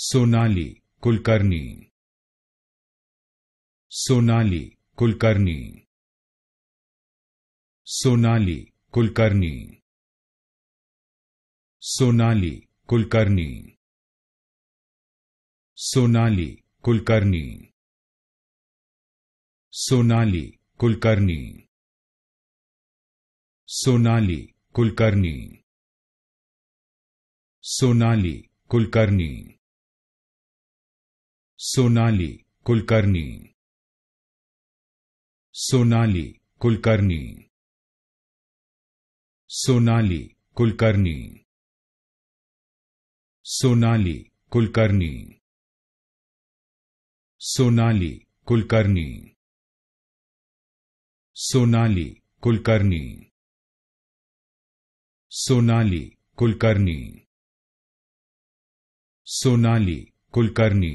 Sonali Kulkarni Sonali Kulkarni Sonali Kulkarni Sonali Kulkarni Sonali Kulkarni Sonali Kulkarni Sonali Kulkarni Sonali Kulkarni Sonali Kulkarni Sonali Kulkarni Sonali Kulkarni Sonali Kulkarni Sonali Kulkarni Sonali Kulkarni Sonali Kulkarni Sonali Kulkarni